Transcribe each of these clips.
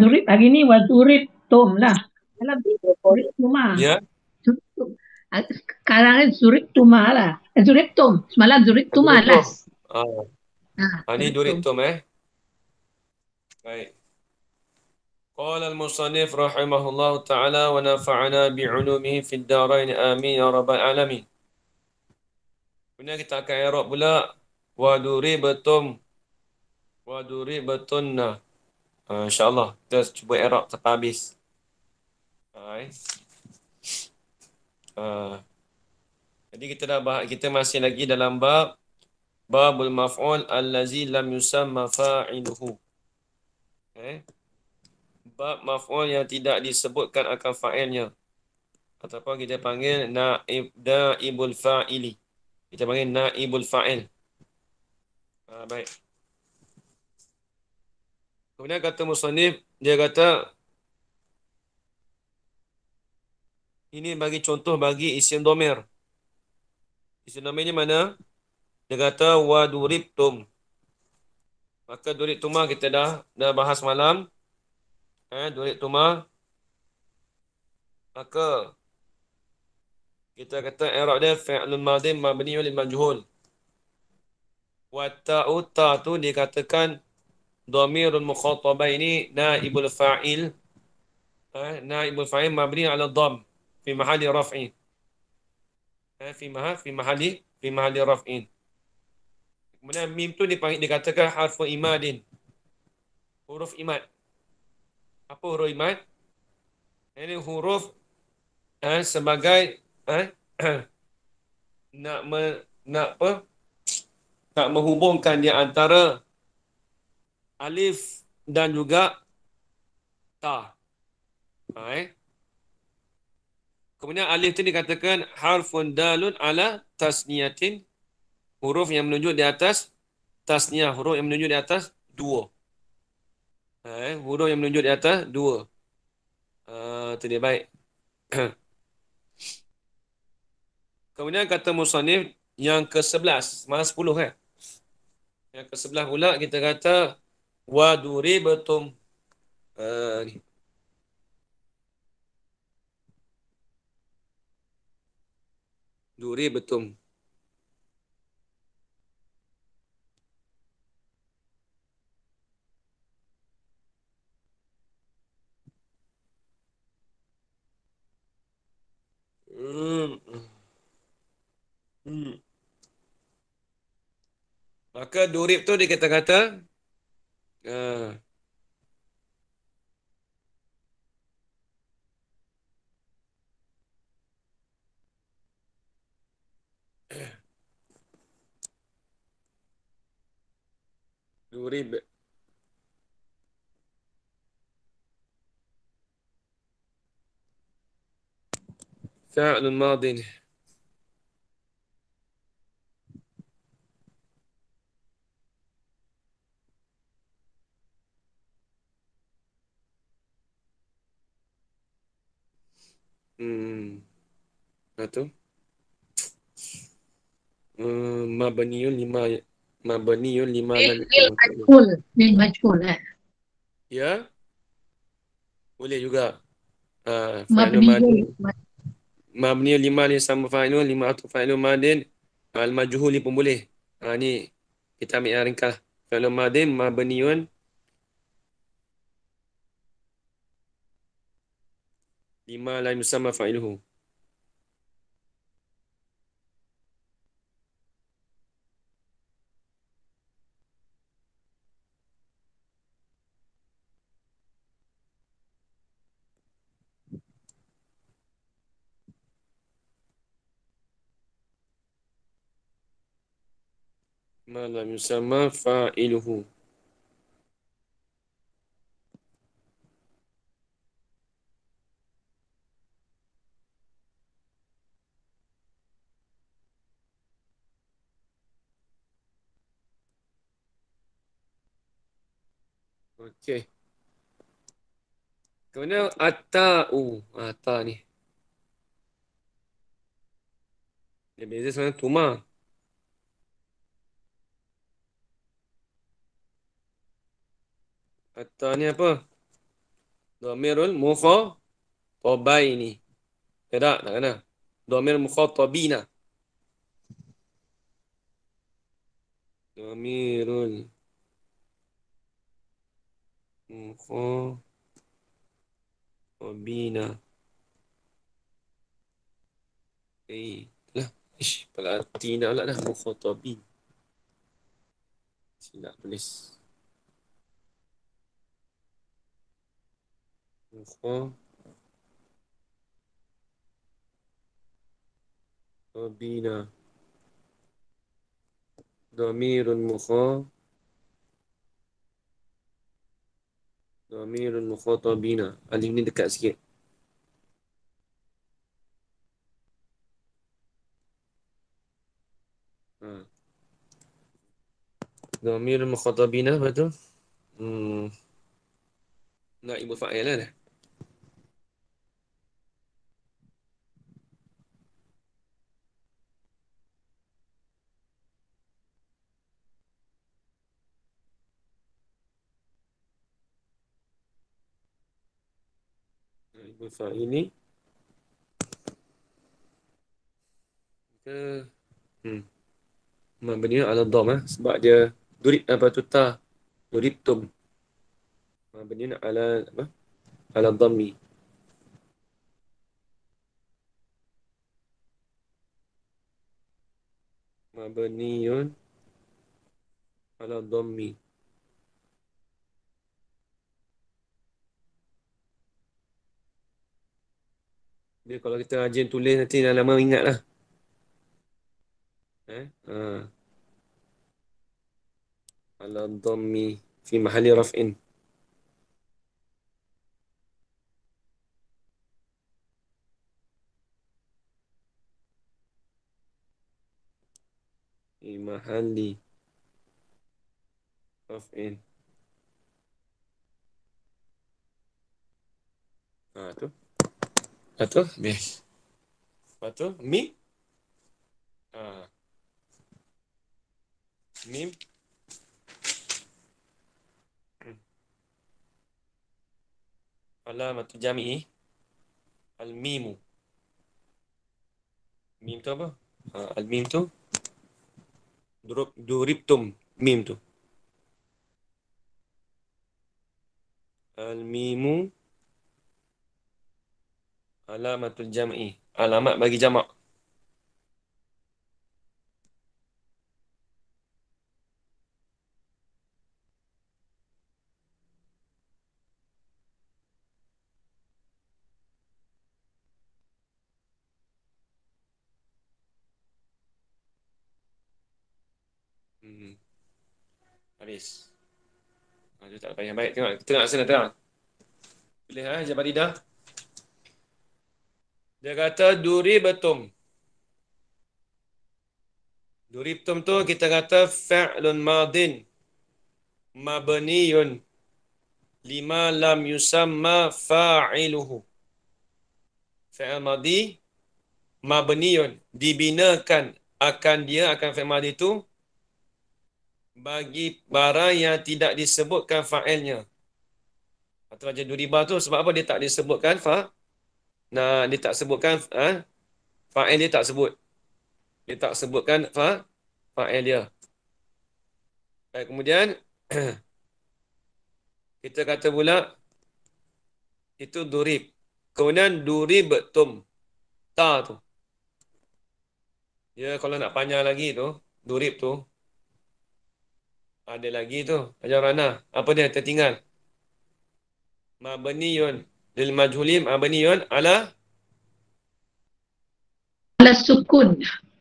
Urip hari ni was urip tom lah. Kalau bila urip tuma. Ya. Sekarang ni surip tuma lah. Surip eh, tom. Semalam surip tuma lah. Ah. Ha. Ini durit tom eh. Baik. قال المصنف رحمه الله تعالى ونفعنا بعلومه في الدارين آمين يا رب العالمين هنا kita akan erok pula waduri betum waduri betunna Uh, InsyaAllah kita cuba erok sampai habis. Guys. Uh, jadi kita dah bahas, kita masih lagi dalam bab babul maf'ul allazi lam yusam fa'iluhu. Okay. Bab maf'ul yang tidak disebutkan akan fa'ilnya. atau apa kita panggil naib da'ibul fa'ili. Kita panggil naibul fa'il. Uh, baik. Kemudian kata Musanif, dia kata, ini bagi contoh bagi isim domir. Isim domir ni mana? Dia kata, wa duriptum. Maka duriptumah kita dah dah bahas malam. Eh, duriptumah. Maka, kita kata, Arab dia, fi'lun madim, mabni'ul majhul. Wa ta'u ta'u tu dikatakan, Dhamirul ini naibul fa'il. Eh, naibul fa'il mabni ala dham fi mahali raf'i. Eh, fi mahal fi mahali fi mahali raf'i. Kemudian mim tu dipanggil dikatakan harfu imadin. Huruf imad. Apa huruf imad? Ini huruf eh, sebagai eh, nak me, nak apa? Tak menghubungkan di antara alif dan juga ta. Ha, eh? Kemudian alif itu dikatakan harfun dalun ala tasniyatin huruf yang menunjuk di atas tasniyah huruf yang menunjuk di atas dua. Ha, eh? huruf yang menunjuk di atas dua. Ah, uh, baik. Kemudian kata Musanif yang ke-11, malah 10 kan? Eh? Yang ke-11 pula kita kata wa eh, duribatum duri betum. Hmm. hmm. Maka duri tu dia kata-kata اه غريب فعل ماضي Hmm. Apa tu? Hmm, eh, mabaniun lima mabaniun lima eh, lan. Il majhul, il eh. Ya. Boleh juga. Ah, uh, lima ni sama fa'ilun lima atau fa'ilun madin al ah, majhul ni pun boleh. Ah ni kita ambil yang ringkas. Kalau madin mabaniun lima la yusamma fa'iluhu ma lam yusamma fa'iluhu Okay. Kemudian atau uh, atau ni. Dia beza sebenarnya tuma. Atau ni apa? Domirul mukha tabaini. Tidak, tak kena. Domir mukha tabina. Domirul mukha mukho obina eh lah ish pala tina lah dah mukho tobi silap tulis mukho obina Domirun mukho Amirul Mukhatabina. Alif ni dekat sikit. Ha. Amirul Mukhatabina apa tu? Hmm. Naibul Fa'il lah dah. al ini Kita hmm. Membeni ala dom eh? Sebab dia durit apa tu duritum Durib tum Membeni ala apa? Ala dommi Membeni Ala dommi Dia kalau kita rajin tulis nanti dah lama ingat lah. Eh? Ha. Ala dhammi fi mahali raf'in. Fi mahali raf'in. Ha tu. Lepas tu? Mi. Lepas tu? Mi? Ha. Ah. Mi? Hmm. Alamatu jami. Al-mimu. Mim tu apa? Ha, al-mim tu? Durup, duriptum. Mim tu. Al-mimu. Al-mimu. Alamatul jam'i. Alamat bagi jamak. Hmm. Habis. Ha, tak dapat baik. Tengok, tengok sana, tengok. Boleh lah, ha? Jabarida. Dia kata duri betum. Duri betum tu kita kata fa'lun madin. Mabaniyun. Lima lam yusamma fa'iluhu. Fa'il madi. Mabaniyun. Dibinakan akan dia, akan fa'il madi tu. Bagi barang yang tidak disebutkan fa'ilnya. Atau macam duri bar tu sebab apa dia tak disebutkan fa'il nah dia tak sebutkan ha? fa'il dia tak sebut dia tak sebutkan fa ha? fa'il dia baik kemudian kita kata pula itu durib kemudian durib tum ta tu ya kalau nak panjang lagi tu durib tu ada lagi tu ajaran lah. apa dia tertinggal mabniyun lil majhulim apa ala ala sukun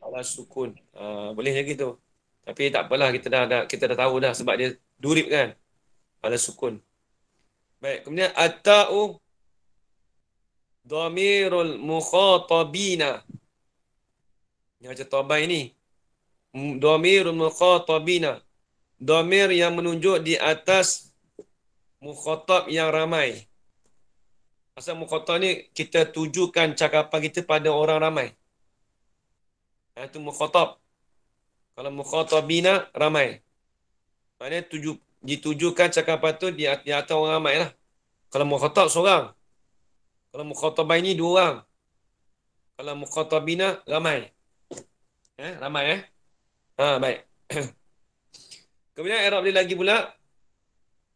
ala sukun uh, boleh lagi tu tapi tak apalah kita dah, dah kita dah tahu dah sebab dia durib kan ala sukun baik kemudian atau dhamirul mukhatabina ni macam tabai ni dhamirul mukhatabina dhamir yang menunjuk di atas mukhatab yang ramai Pasal mukhotoh ni kita tujukan cakapan kita pada orang ramai. Itu ha, mukhotob. Kalau bina ramai. Maknanya tuju, ditujukan cakapan tu di, di atas orang ramai lah. Kalau mukhotob seorang. Kalau mukhotob ini dua orang. Kalau mukhotobina ramai. Eh, ramai eh. Ha, baik. Kemudian Arab ni lagi pula.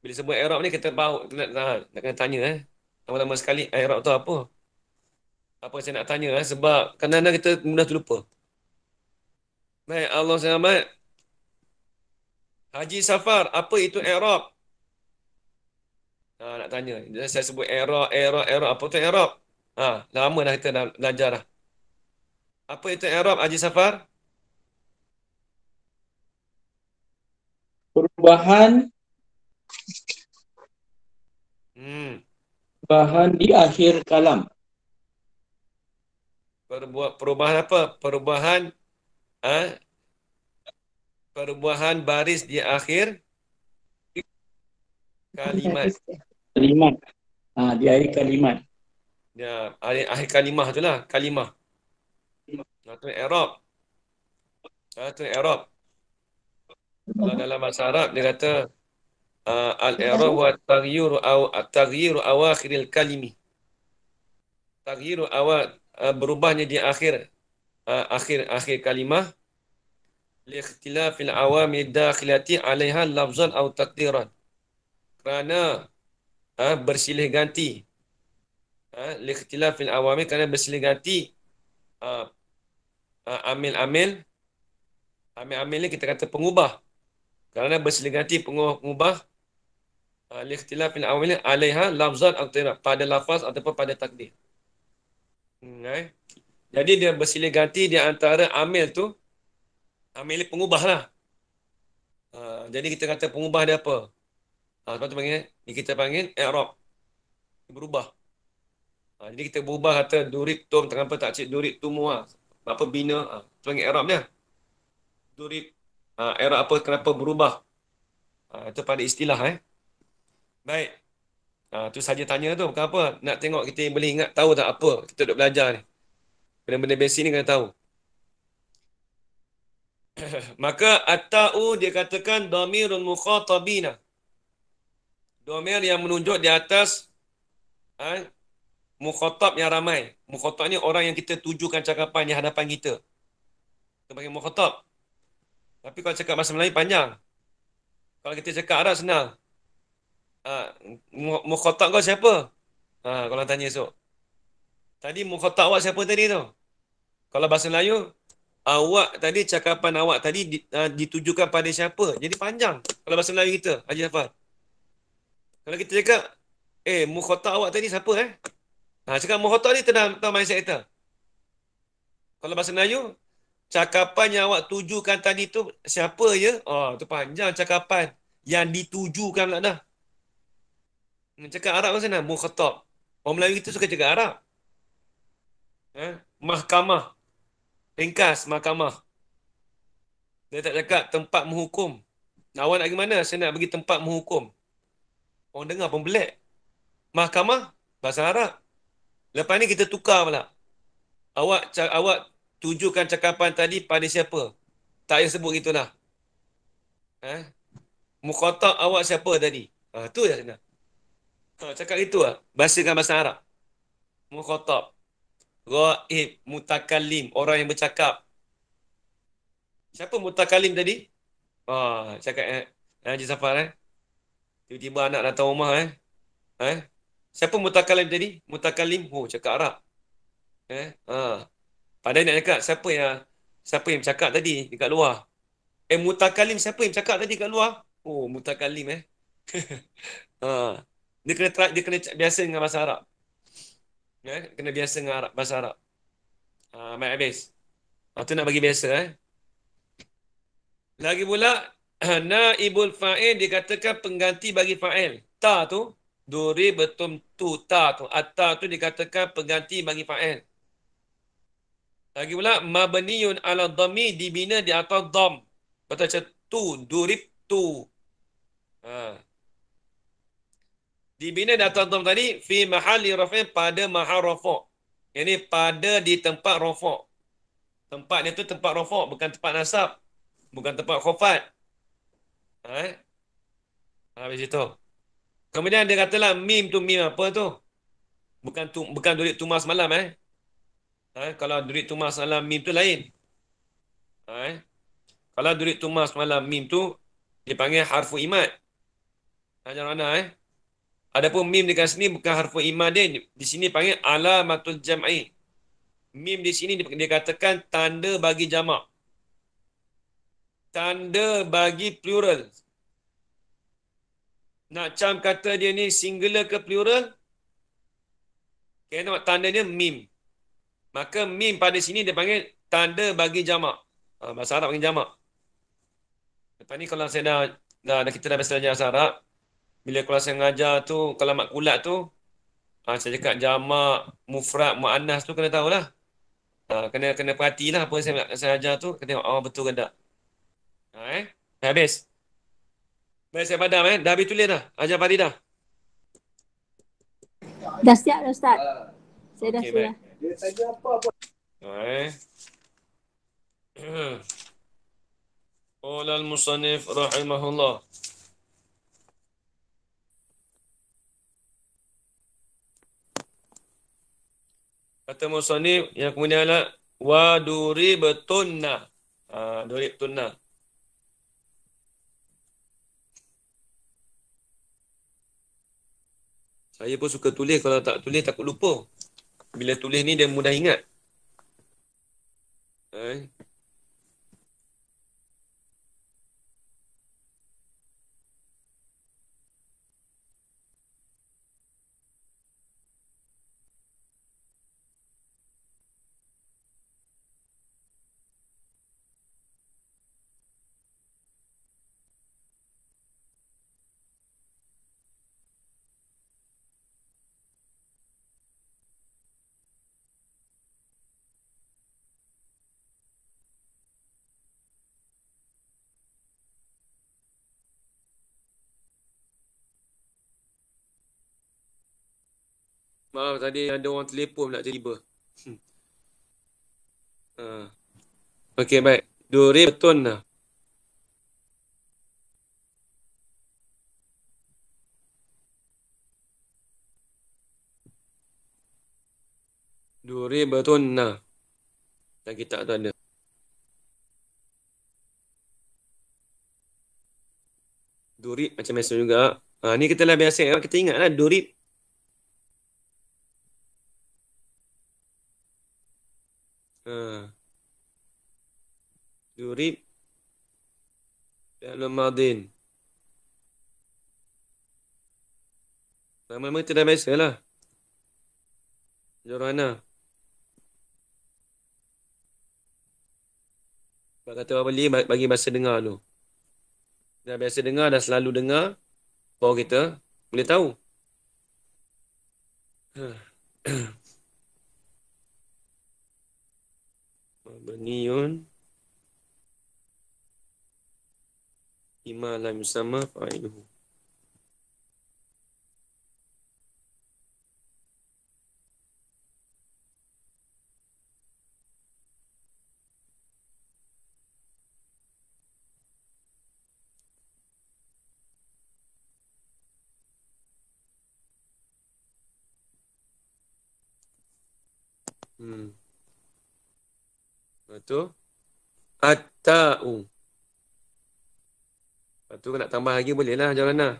Bila sebut Arab ni kita bau. Nak, nak, nak kena tanya eh lama-lama sekali Arab tu apa? Apa saya nak tanya eh? sebab kadang-kadang kita mudah terlupa. Baik, Allah selamat. Haji Safar, apa itu Arab? Ha, ah, nak tanya. saya sebut Arab, Arab, Arab. Apa itu Arab? Ha, ah, lama dah kita dah belajar dah. Apa itu Arab, Haji Safar? Perubahan Hmm perubahan di akhir kalam. Perbu- perubahan apa? Perubahan ha? perubahan baris di akhir kalimat. Kalimat. Ha, di akhir kalimat. Ya, akhir, akhir kalimah tu lah. Kalimah. Satu Arab. Satu Arab. Kalau dalam bahasa Arab dia kata uh, al-i'rab wa taghyir aw taghyir awakhir al-kalimi taghyir awa uh, berubahnya di akhir uh, akhir akhir kalimah li ikhtilafil awami dakhilati 'alaiha lafzan aw taqdiran kerana uh, bersilih ganti uh, li ikhtilafil awami kerana bersilih ganti uh, uh, amil-amil amil-amil ni kita kata pengubah kerana bersilih ganti pengubah al-ikhtilaf ah, awalnya alaiha lafzat al-tirab pada lafaz ataupun pada takdir. Hmm, eh? Jadi dia bersilih ganti di antara amil tu amil pengubah lah. Uh, jadi kita kata pengubah dia apa? Ah, uh, tu panggil ni kita panggil i'rab. Berubah. Uh, jadi kita berubah kata durib tum tengah apa tak cik durib tumu ah. Apa bina ah. Uh, tu panggil i'rab dia. Durib uh, i'rab apa kenapa berubah? uh, itu pada istilah eh. Baik. Ah tu saja tanya tu bukan apa. Nak tengok kita boleh ingat tahu tak apa kita duk belajar ni. Benda-benda basic ni kena tahu. Maka atau dia katakan dhamirul muqatabina. Dhamir yang menunjuk di atas ha, mukhatab yang ramai. Mukhatab ni orang yang kita tujukan cakapan di hadapan kita. Kita panggil mukhatab. Tapi kalau cakap bahasa Melayu panjang. Kalau kita cakap Arab senang. Ah, mukhotak kau siapa? Ha, kalau tanya esok. Tadi mukhotak awak siapa tadi tu? Kalau bahasa Melayu, awak tadi, cakapan awak tadi ah, ditujukan pada siapa? Jadi panjang kalau bahasa Melayu kita, Haji Zafar. Kalau kita cakap, eh mukhotak awak tadi siapa eh? Nah, cakap mukhotak ni tentang, tentang mindset kita. Kalau bahasa Melayu, cakapan yang awak tujukan tadi tu siapa ya? Oh, tu panjang cakapan yang ditujukan lah dah. Cakap Arab macam mana? Mukhatab. Orang Melayu kita suka cakap Arab. Eh? Mahkamah. Ringkas mahkamah. Dia tak cakap tempat menghukum. Awak nak pergi mana? Saya nak pergi tempat menghukum. Orang dengar pun belak. Mahkamah? Bahasa Arab. Lepas ni kita tukar pula. Awak awak tunjukkan cakapan tadi pada siapa? Tak payah sebut gitulah. Eh? Mukhatab awak siapa tadi? Ah, tu je saya nak. Ha, cakap gitu lah. Bahasa dengan bahasa Arab. Mukhatab. Ra'ib. Mutakalim. Orang yang bercakap. Siapa mutakalim tadi? Ha, cakap eh. eh Haji Zafar eh. Tiba-tiba anak datang rumah eh. Eh. Siapa mutakalim tadi? Mutakalim. Oh, cakap Arab. Eh. Ha. Ah. Padahal nak cakap siapa yang siapa yang cakap tadi dekat luar. Eh, mutakalim siapa yang cakap tadi dekat luar? Oh, mutakalim eh. ha. dia kena try, dia kena biasa dengan bahasa Arab. Ya, kena biasa dengan Arab, bahasa Arab. Ah, mai habis. Ah, tu nak bagi biasa eh. Lagi pula naibul fa'il dikatakan pengganti bagi fa'il. Ta tu duri betum tu ta tu atta tu dikatakan pengganti bagi fa'il. Lagi pula mabniyun ala dhammi dibina di atas dham. Betul tu duri tu. Ha dibina dah tuan tadi fi mahalli rafin pada mahal rafu' ini pada di tempat rafu' tempat dia tu tempat rafu' bukan tempat nasab bukan tempat khofat eh habis itu kemudian dia katalah mim tu mim apa tu bukan tu bukan duit tumas malam eh eh kalau duit tumas malam mim tu lain eh kalau duit tumas malam mim tu dipanggil harfu imat Jangan mana eh Adapun mim dekat sini bukan harfu imah dia. Di sini panggil alamatul jamai. Mim di sini dia, dia katakan tanda bagi jama. Tanda bagi plural. Nak cam kata dia ni singular ke plural? Kena tandanya mim. Maka mim pada sini dia panggil tanda bagi jama. Ha, ah, bahasa Arab panggil jama. Lepas ni kalau saya dah, dah, dah kita dah biasa belajar bahasa Arab, bila kelas saya ngajar tu kalau mak makulat tu ah saya cakap jamak mufrad muannas tu kena tahulah ah kena kena perhatilah apa saya saya ajar tu kena tengok oh, betul ke tak ha eh dah habis Baik, saya padam eh. Dah habis tulis dah. Ajar Farida. Dah siap Ustaz. Uh, saya dah okay, siap. Dia tanya apa apa. Baik. Ha, eh. Qala al rahimahullah. kata musannif yang kemudian adalah wa duri betunna ha, ah, duri betunna saya pun suka tulis kalau tak tulis takut lupa bila tulis ni dia mudah ingat eh, Maaf tadi ada orang telefon nak tiba. Hmm. Uh. Okey baik. Dore betul lah. Dore betul lah. Dan kita tak ada. Durib macam biasa juga. Ha, ni kita lah biasa. Kita ingat lah durib Durib ah. Dalam Madin Nama-nama tu dah biasa lah Jorana Sebab kata orang beli bagi bahasa dengar tu Dah biasa dengar, dah selalu dengar Kau kita boleh tahu ah. baniyun ima lam yusama fa'iluhu Hmm. Lepas tu Atta'u Lepas nak tambah lagi boleh lah Jalan lah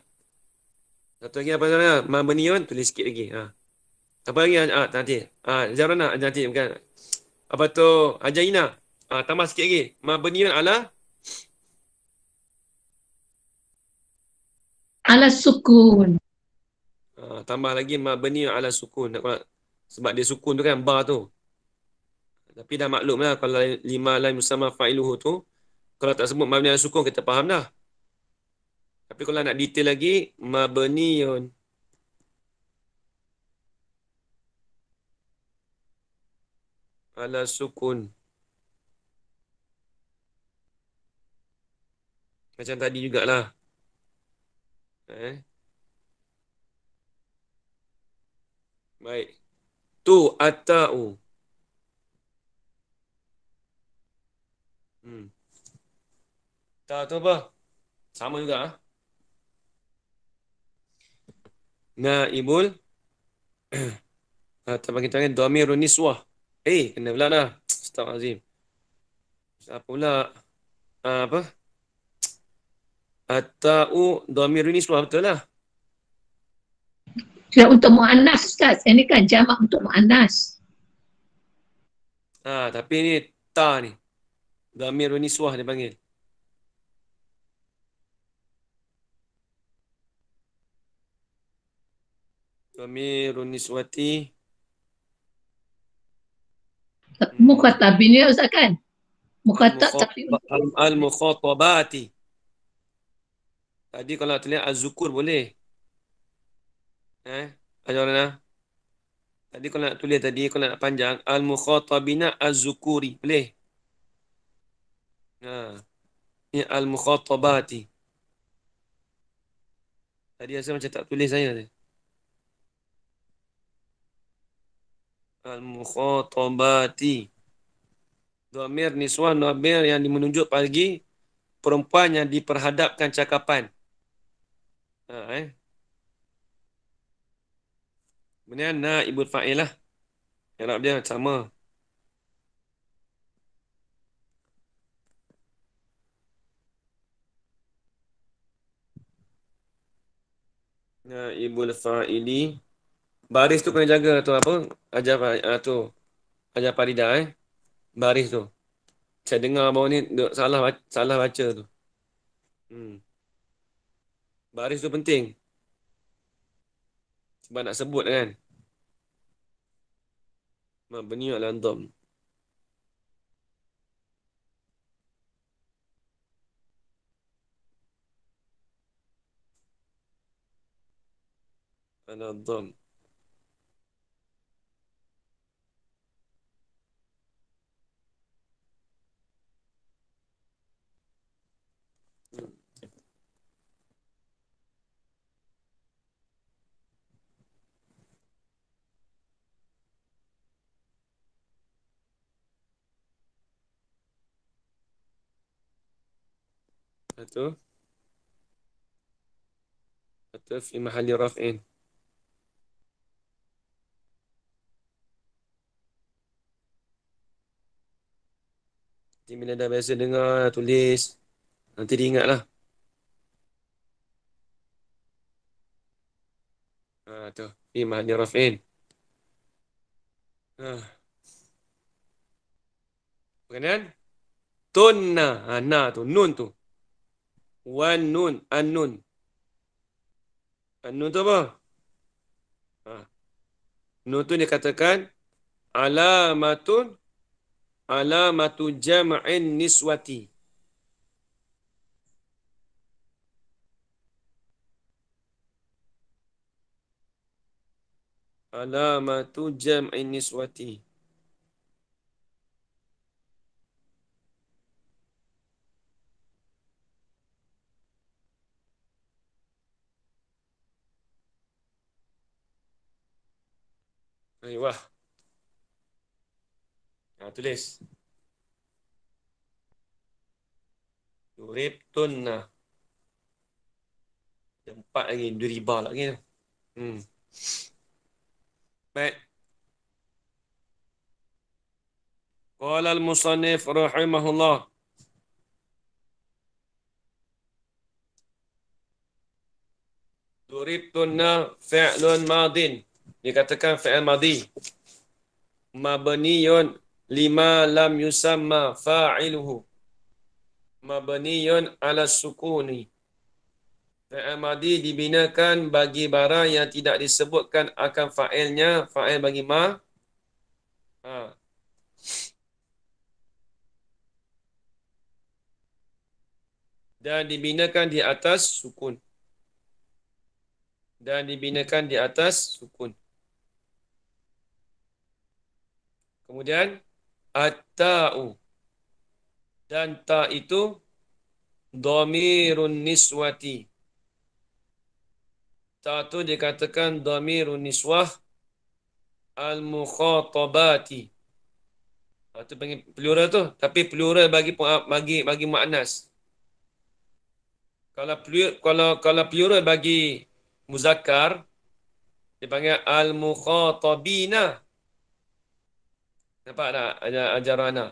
Satu lagi apa Jalan Mabniun tulis sikit lagi ha. Apa lagi ha, nanti ha, Jalan lah nanti bukan Apa tu Ajaina ha, ah, Tambah sikit lagi Mabniun ala Ala sukun ha, Tambah lagi Mabniun ala sukun Nak sebab dia sukun tu kan bar tu. Tapi dah maklum lah kalau lima lain musamma fa'iluhu tu, kalau tak sebut mabni sukun kita faham dah. Tapi kalau nak detail lagi, mabniyun. Ala sukun. Macam tadi jugalah. Eh? Baik. Tu atau Tak hmm. tahu apa. Sama juga. Ha? Naibul. Ha, ah, tak bagi tangan. Domirun niswah. Eh, kena pula dah. Ustaz Azim. Apa pula? Ha, apa? Atau domirun niswah betul lah. Ya, untuk mu'anas Ustaz. Ini kan jamak untuk mu'anas. Ha, ah, tapi ni ta ni. Gamir bin Iswah dia panggil. Gamir bin Iswati. Mukhatab bin dia Ustaz kan? Mukhatab tapi... Al-Mukhatabati. Tadi kalau tulis Az-Zukur boleh. Eh? Ajar mana? Tadi kalau nak tulis tadi, kalau nak panjang. Al-Mukhatabina Az-Zukuri. Boleh? Ha. Al-Mukhatabati. Tadi saya macam tak tulis saya tadi. Al-Mukhatabati. Dhamir niswah nabir yang menunjuk pagi perempuan yang diperhadapkan cakapan. Ha, eh. Kemudian na'ibul fa'ilah. Yang nak dia sama. Naibul Faili. Baris tu kena jaga tu apa? Ajar uh, tu. Ajar Farida eh. Baris tu. Saya dengar bawah ni duk salah salah baca tu. Hmm. Baris tu penting. Sebab nak sebut kan. Mabniyul Andam. Hmm. أنا الضم أتى أتى في محل رافعين bila dah biasa dengar, tulis. Nanti diingat lah. Ha, tu. Ni rafin. Ha. Perkenaan? Tunna. Ha, na tu. Nun tu. Wan nun. An nun. An nun tu apa? Ha. Nun tu dia katakan alamatun alamatu jam'in niswati. Alamatu jam'in niswati. Ayuh. Anyway. Ha, tulis. Durib tunna. Ada empat lagi. Duriba lagi. Hmm. Baik. Qala al-musannif rahimahullah. Durib tunna fi'lun madin. Dikatakan fi'l madi. Mabniyun lima lam yusamma fa'iluhu mabniyun ala sukuni fi'il madi dibinakan bagi barang yang tidak disebutkan akan fa'ilnya fa'il bagi ma ha. dan dibinakan di atas sukun dan dibinakan di atas sukun kemudian At-ta'u. Dan ta itu dhamirun niswati. Ta itu dikatakan dhamirun niswah al-mukhatabati. Itu ha, panggil plural tu. Tapi plural bagi bagi bagi maknas. Kalau plural, kalau kalau plural bagi muzakar dia panggil al-mukhatabina. Nampak tak ajar Ana?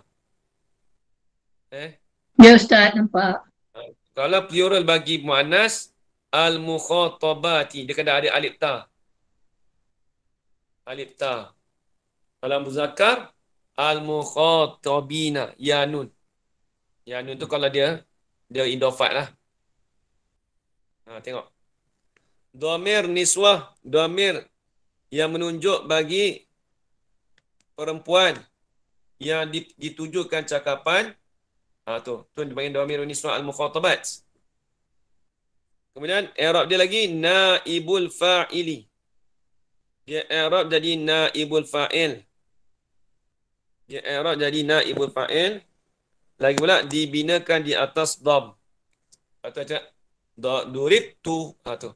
Eh? Ya Ustaz, nampak. Ha, kalau plural bagi mu'anas, al-mukhatabati. Dia kena ada alif ta. Alif ta. Kalau muzakar, al-mukhatabina. Ya nun. Ya nun tu kalau dia, dia indofat lah. Ha, tengok. Domir niswah, domir yang menunjuk bagi perempuan yang ditujukan cakapan ah tu tu dipanggil dhamirun nisa al mukhatabat kemudian i'rab dia lagi naibul fa'ili dia i'rab jadi naibul fa'il dia i'rab jadi naibul fa'il lagi pula dibinakan di atas dam atau macam da durib tu ha, ah, tu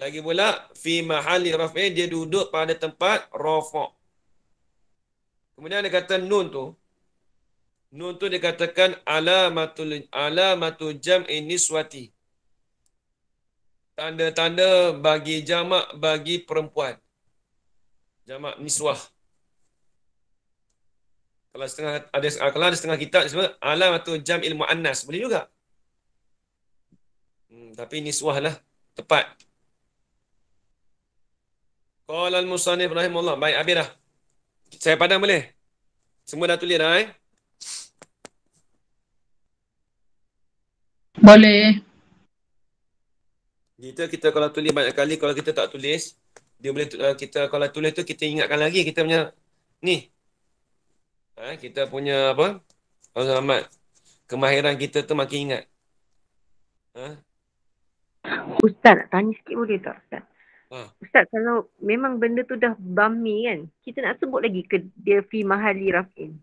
lagi pula fi mahalli rafi dia duduk pada tempat rafa' Kemudian dia kata nun tu nun tu dikatakan alamatul alamatu jam'i niswati. Tanda-tanda bagi jamak bagi perempuan. Jamak niswah. Kalau setengah ada ah, kalau ada setengah kitab sebut jam ilmu muannas boleh juga. Hmm, tapi niswah lah tepat. Qala al-musannif rahimahullah baik abirah. Saya pandang boleh? Semua dah tulis dah eh? Boleh. Kita kita kalau tulis banyak kali, kalau kita tak tulis, dia boleh uh, kita kalau tulis tu kita ingatkan lagi kita punya ni. Ha, kita punya apa? Allah Muhammad. Kemahiran kita tu makin ingat. Ha? Ustaz nak tanya sikit boleh tak Ustaz? Ha. Ustaz kalau memang benda tu dah bami kan, kita nak sebut lagi ke dia fi mahali rafin.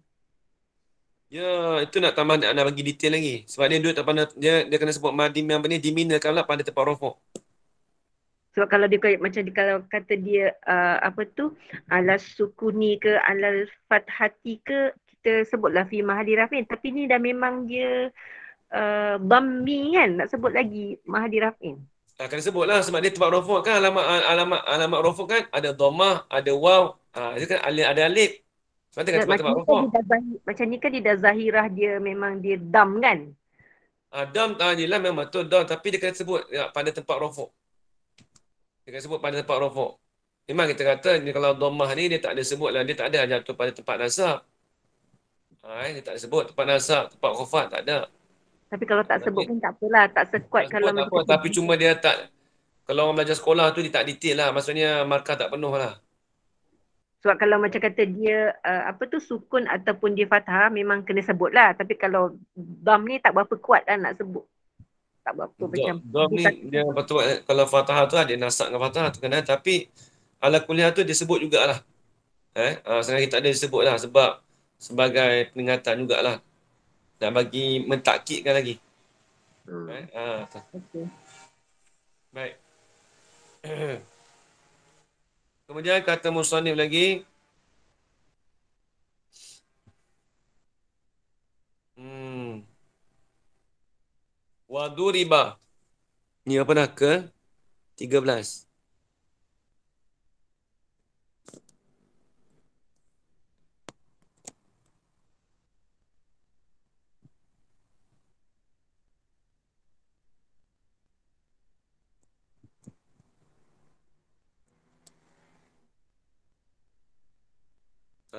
Ya, itu nak tambah nak, nak bagi detail lagi. Sebab dia duduk tak pandai dia dia kena sebut madim yang benda diminakanlah pada tempat rafuk. Sebab kalau dia kaya, macam dia, kalau kata dia uh, apa tu ala sukuni ke ala fathati ke kita sebutlah fi mahali rafin tapi ni dah memang dia uh, bami kan nak sebut lagi mahali rafin. Ha, kena sebut lah sebab dia tempat rofok kan alamat ah, alamat alamat rofok kan ada domah, ada waw, ha, dia kan ada, ada alif. Sebab tu kan tempat, tempat rofok. Macam ni kan dia dah zahirah dia memang dia dam kan? Ha, dam tak ha, memang betul dam tapi dia kena sebut ya, pada tempat rofok. Dia kena sebut pada tempat rofok. Memang kita kata ni kalau domah ni dia tak ada sebut lah. Dia tak ada jatuh pada tempat nasab. Ha, dia tak ada sebut tempat nasab, tempat rofak tak ada. Tapi kalau tak sebut pun tak apalah, tak sekuat tak kalau apa, Tapi cuma dia tak kalau orang belajar sekolah tu dia tak detail lah. Maksudnya markah tak penuh lah. Sebab kalau macam kata dia uh, apa tu sukun ataupun dia fathah memang kena sebut lah. Tapi kalau dam ni tak berapa kuat lah nak sebut. Tak berapa Do, macam. Dam ni tak... dia betul kalau fathah tu ada lah, nasak dengan fathah tu kan. Eh. Tapi ala kuliah tu dia sebut jugalah. Eh? Uh, sebenarnya kita ada sebut lah sebab sebagai peningatan jugalah. Dan bagi mentakkitkan lagi. Hmm. Ha, Baik. Ha. Okay. Baik. Kemudian kata Musanif lagi. Hmm. Waduriba. Ni apa nak ke?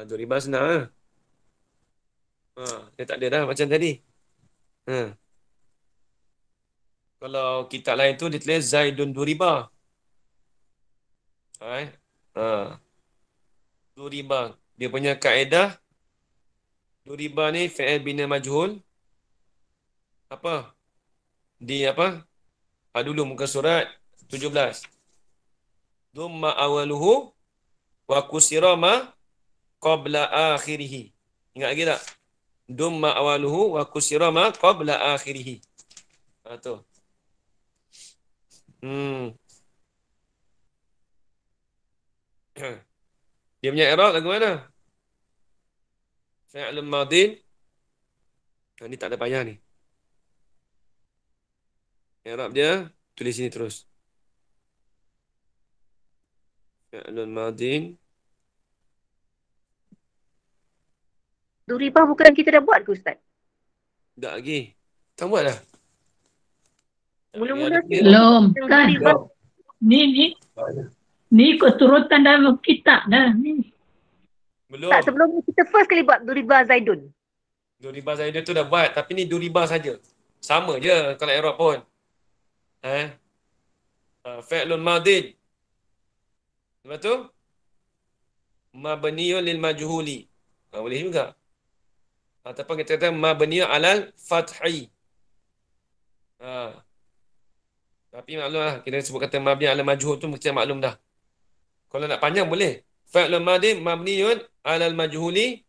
tu ah, riba senang lah. Ha, dia tak ada dah macam tadi. Ha. Kalau kita lain tu dia tulis Zaidun Duriba. Ha. ha. Duriba. Dia punya kaedah. Duriba ni fi'il bina majhul. Apa? Di apa? Ha, dulu muka surat 17. Dumma awaluhu wa kusira qabla akhirih. Ingat lagi tak? Dumma awaluhu wa kusira ma qabla akhirih. Ha ah, tu. Hmm. Dia punya i'rab lagu mana? Fi'l madhi. Ah, ha, ni tak ada payah ni. I'rab dia tulis sini terus. Alam madhi. Tu riba bukan kita dah buat ke Ustaz? Tak lagi. Tak buat dah. Mula-mula Belum. Kan. Ni, ni. Ni ikut turutan dalam kitab dah. Ni. Belum. Tak, sebelum ni kita first kali buat Duriba Zaidun. Duriba Zaidun tu dah buat. Tapi ni Duriba saja. Sama je kalau Arab pun. Eh? Ha? Uh, ha, Fa'lun Madin. Lepas tu? Mabaniyun lil majhuli. Uh, boleh juga ataupun kita kata mabniyah alal fathi. Ha. Tapi maklumlah kita sebut kata mabni alal majhul tu mesti maklum dah. Kalau nak panjang boleh. Fa'lu madi mabniyun alal majhuli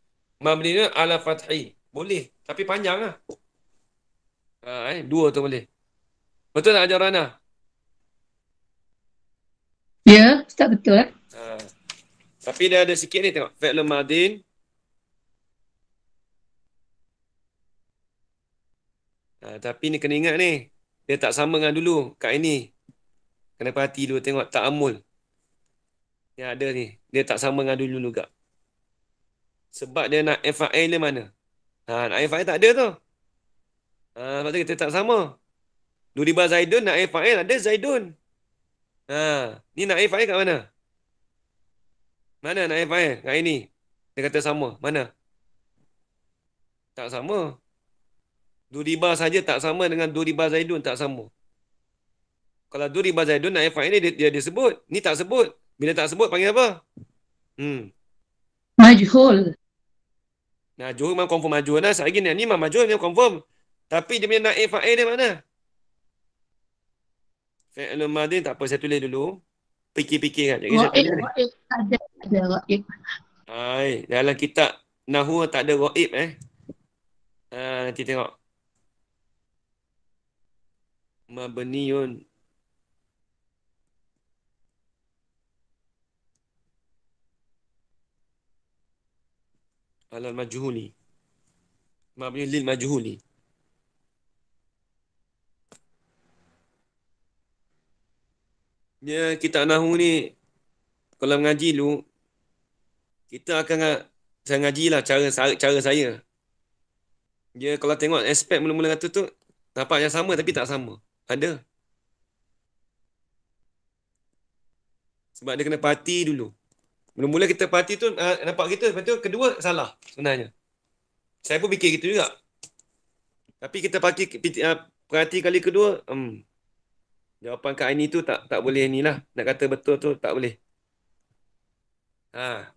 mabniyun ala fathi. Boleh tapi panjanglah. Ha eh dua tu boleh. Betul tak ajaran ah? Ya, yeah, tak betul eh? ha. Tapi dia ada sikit ni tengok. Fa'lu madin Ha, tapi ni kena ingat ni. Dia tak sama dengan dulu kat ini. Kena perhati dulu tengok tak amul. Yang ada ni. Dia tak sama dengan dulu juga. Sebab dia nak FIA ni mana? Ha, nak FIA tak ada tu. Ha, sebab tu kita tak sama. Duriba Zaidun nak FIA ada Zaidun. Ha, ni nak FIA kat mana? Mana nak FIA kat ini? Dia kata sama. Mana? Tak sama. Duriba saja tak sama dengan Duriba Zaidun tak sama. Kalau Duriba Zaidun nak ini dia, dia, dia Ni tak sebut. Bila tak sebut panggil apa? Hmm. Majhul. Najuh memang confirm majhul lah. Sekejap lagi ni memang majhul memang confirm. Tapi dia punya naif fa'il dia mana? Fa'ilun madin tak apa saya tulis dulu. Pikir-pikir kan. Ra'il, ra'il tak ada. Ra'il. Hai, dalam kitab Nahu tak ada ra'il eh. Uh, nanti tengok mabniyun alal majhuli mabniyun lil majhuli Ya, kita nahu ni kalau mengaji lu kita akan saya ngaji lah cara, cara saya. Dia ya, kalau tengok aspek mula-mula kata tu, nampak yang sama tapi tak sama. Ada. Sebab dia kena parti dulu. Mula-mula kita parti tu uh, nampak kita. Lepas tu kedua salah sebenarnya. Saya pun fikir gitu juga. Tapi kita parti, uh, ah, perhati kali kedua. Um, jawapan Kak Aini tu tak tak boleh ni lah. Nak kata betul tu tak boleh. Ha.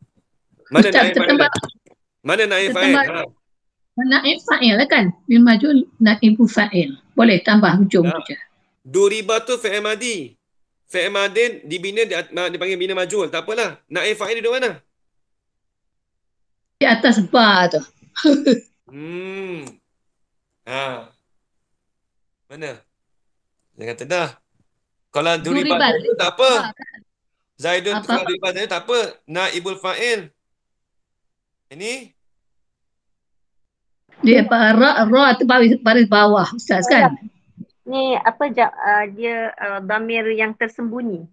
Mana Ustaz, Naim, tertembak. mana, mana Naim Fahim? Ha. lah kan. Bin Majul Naim Fahim. Boleh tambah hujung saja. Ya. Duriba tu fi'il madi. Fi'il madin dibina di, dipanggil bina majul. Tak apalah. Naif fa'il di mana? Di atas ba tu. hmm. Ha. Mana? Jangan kata dah. Kalau duriba, duriba tu tak apa. Kan? Zaidun tu duriba tu tak apa. Naibul fa'il. Ini? Dia ra ra tu baris, baris bawah ustaz oh, ya. kan? Ni apa je uh, dia uh, damir yang tersembunyi.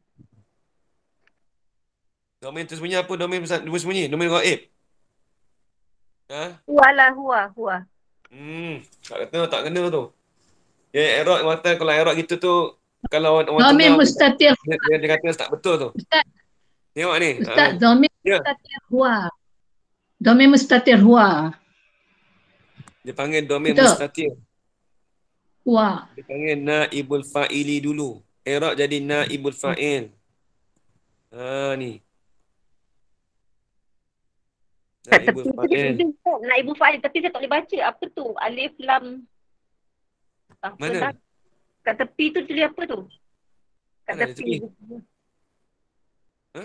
Domain tersembunyi apa? Domain tersembunyi, domain gaib. Ha? Wala huwa huwa. Hmm, tak kena tak kena tu. Ya yeah, error kata kalau error gitu tu kalau orang domain mustatir dia, dia kata tak betul tu. Ustaz. Tengok ni. Ustaz uh, ha. domain yeah. mustatir huwa. Domain mustatir huwa. Dia panggil domain Betul. mustatir. Wah. Dia panggil naibul fa'ili dulu. Erak jadi naibul fa'il. Ha ni. Naibul fa'il. Naibul fa'il. Tapi saya tak boleh baca apa tu. Alif lam. Mana? Lah. Kat tepi tu tulis apa tu? Kat Mana tepi. tepi? Ha?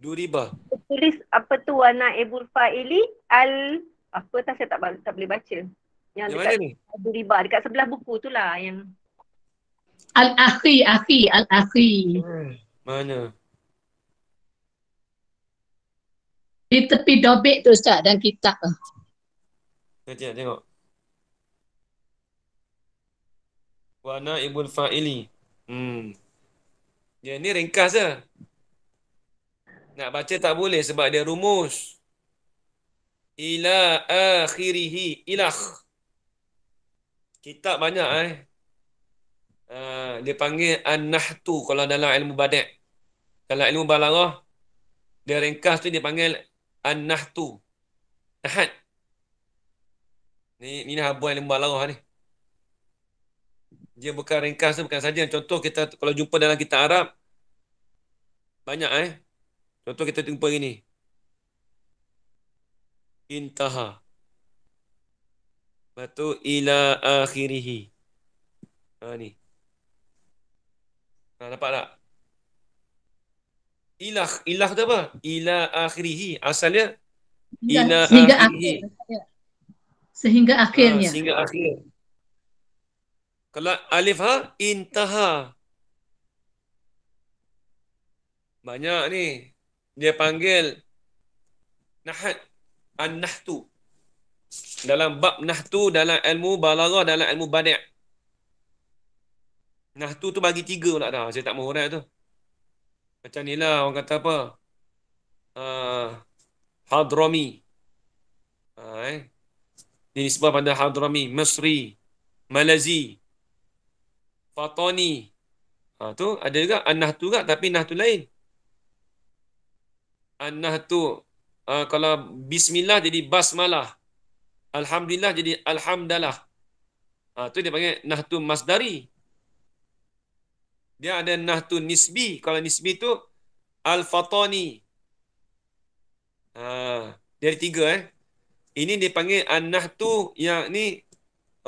Duriba. Tulis apa tu? Naibul fa'ili. Al apa tak saya tak, tak boleh baca. Yang, yang dekat mana riba dekat sebelah buku tu lah yang Al-Akhi, Akhi, Al-Akhi. Hmm. Mana? Di tepi dobit tu Ustaz dan kitab. Nanti nak tengok. Wana Ibn Fa'ili. Hmm. Ya, ni ringkas je. Nak baca tak boleh sebab dia rumus ila akhirih ilah kitab banyak eh uh, dia panggil an-nahtu kalau dalam ilmu badak dalam ilmu balaghah dia ringkas tu dia panggil an-nahtu nahat ni ni nah buat ilmu balaghah ni dia bukan ringkas tu bukan saja contoh kita kalau jumpa dalam kitab Arab banyak eh contoh kita jumpa ini intaha batu ila akhirih ha ni ha dapat tak ilah ilah tu apa ila akhirih asalnya ila sehingga akhir sehingga ha, akhirnya ha, sehingga akhir kalau alif ha intaha banyak ni dia panggil nahat An-Nahtu. Dalam bab Nahtu, dalam ilmu balaghah dalam ilmu Badi' nah tu tu bagi tiga pula dah. Saya tak mahu menghurat tu. Macam ni lah orang kata apa. Uh, Hadrami. Uh, eh. Ini nisbah pada Hadrami. Mesri. Malazi. Fatoni. Ha, ah, tu ada juga. an tu juga tapi nah tu lain. an tu Ah, kalau bismillah jadi basmalah. Alhamdulillah jadi alhamdalah. Ha, ah, itu dia panggil nahtu masdari. Dia ada nahtu nisbi. Kalau nisbi itu al-fatani. Ha, dia ada tiga. Eh. Ini dia panggil an-nahtu yang ni.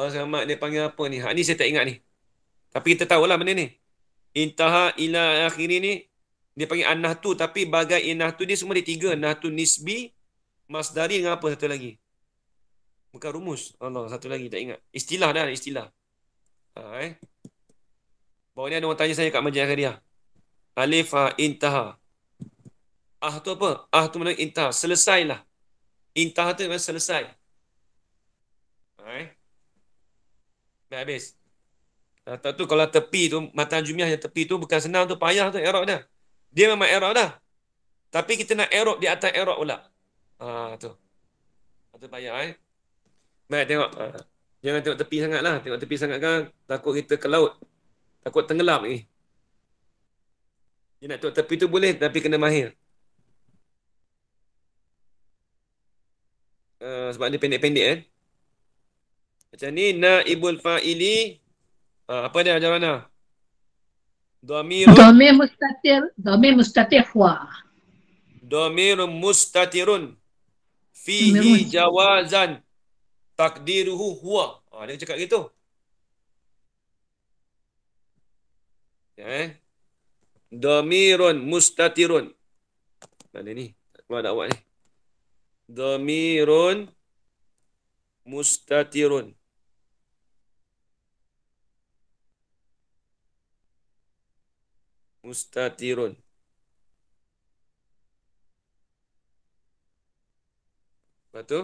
Oh, sama dia panggil apa ni. Ha, ni saya tak ingat ni. Tapi kita tahulah benda ni. Intaha ila akhiri ni dia panggil anah tu tapi bagai inah tu dia semua dia tiga nah tu nisbi masdari dengan apa satu lagi bukan rumus Allah satu lagi tak ingat istilah dah istilah ha eh bawa ni ada orang tanya saya kat majlis akhir dia alif ha intaha ah tu apa ah tu mana intaha selesailah Intah tu memang selesai ha eh dah habis Tak tu kalau tepi tu mata jumiah yang tepi tu bukan senang tu payah tu erok dah dia memang erok dah. Tapi kita nak erok di atas erok pula. Ah tu. Itu bayar eh. Baik tengok. Ha. Jangan tengok tepi sangatlah. Tengok tepi sangat kan. Takut kita ke laut. Takut tenggelam ni. Eh. Dia nak tengok tepi tu boleh tapi kena mahir. Uh, sebab dia pendek-pendek eh. Macam ni naibul faili uh, apa dia ajaran dia? Domiru. Domir mustatir. Domir mustatir Hua. Domir mustatirun. Fihi jawazan. Takdiruhu huwa. Ah, dia cakap gitu. Eh? Domirun mustatirun. Mana ni? Keluar dakwat ni. Domirun mustatirun. Mustatirun. mustatirun Lepas tu